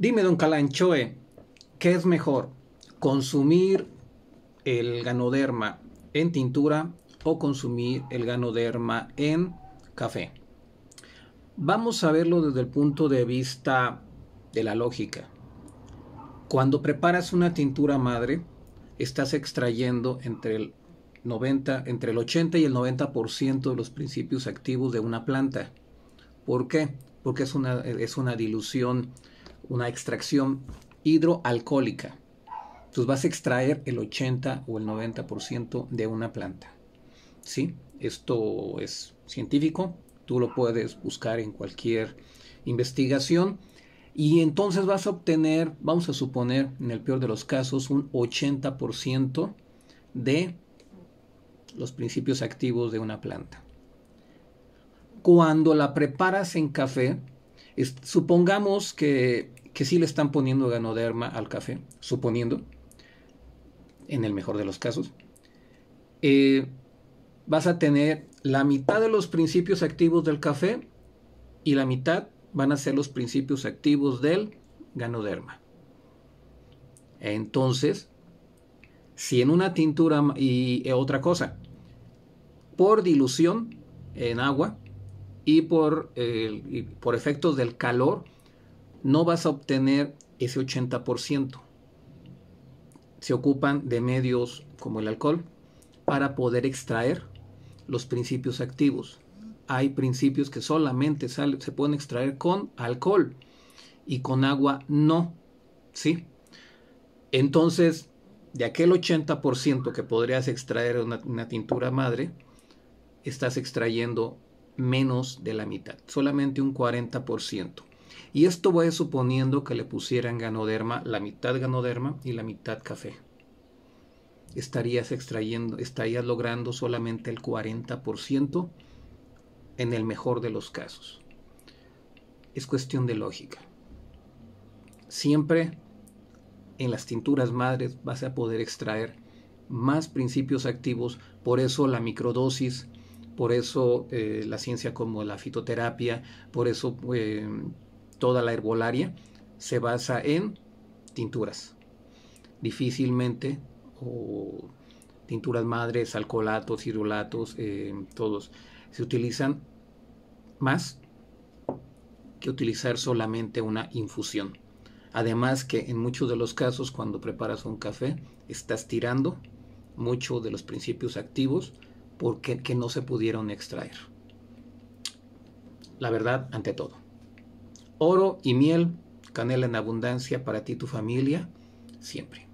Dime, don Calanchoe, ¿qué es mejor? ¿Consumir el ganoderma en tintura o consumir el ganoderma en café? Vamos a verlo desde el punto de vista de la lógica. Cuando preparas una tintura madre, estás extrayendo entre el entre el 80 y el 90% de los principios activos de una planta. ¿Por qué? Porque es una, es una dilución una extracción hidroalcohólica. Entonces vas a extraer el 80 o el 90% de una planta. ¿Sí? Esto es científico, tú lo puedes buscar en cualquier investigación y entonces vas a obtener, vamos a suponer en el peor de los casos, un 80% de los principios activos de una planta. Cuando la preparas en café, supongamos que que sí le están poniendo ganoderma al café, suponiendo, en el mejor de los casos, eh, vas a tener la mitad de los principios activos del café y la mitad van a ser los principios activos del ganoderma. Entonces, si en una tintura y, eh, otra cosa, por dilución en agua y por, eh, y por efectos del calor, no vas a obtener ese 80%. Se ocupan de medios como el alcohol para poder extraer los principios activos. Hay principios que solamente se pueden extraer con alcohol y con agua no. ¿Sí? Entonces, de aquel 80% que podrías extraer una, una tintura madre, estás extrayendo menos de la mitad, solamente un 40%. Y esto voy suponiendo que le pusieran ganoderma, la mitad ganoderma y la mitad café. Estarías extrayendo, estarías logrando solamente el 40% en el mejor de los casos. Es cuestión de lógica. Siempre en las tinturas madres vas a poder extraer más principios activos, por eso la microdosis, por eso eh, la ciencia como la fitoterapia, por eso eh, toda la herbolaria se basa en tinturas. Difícilmente, o tinturas madres, alcoholatos, hidrolatos, eh, todos, se utilizan más que utilizar solamente una infusión. Además que en muchos de los casos cuando preparas un café estás tirando mucho de los principios activos porque que no se pudieron extraer. La verdad ante todo oro y miel, canela en abundancia para ti y tu familia, siempre.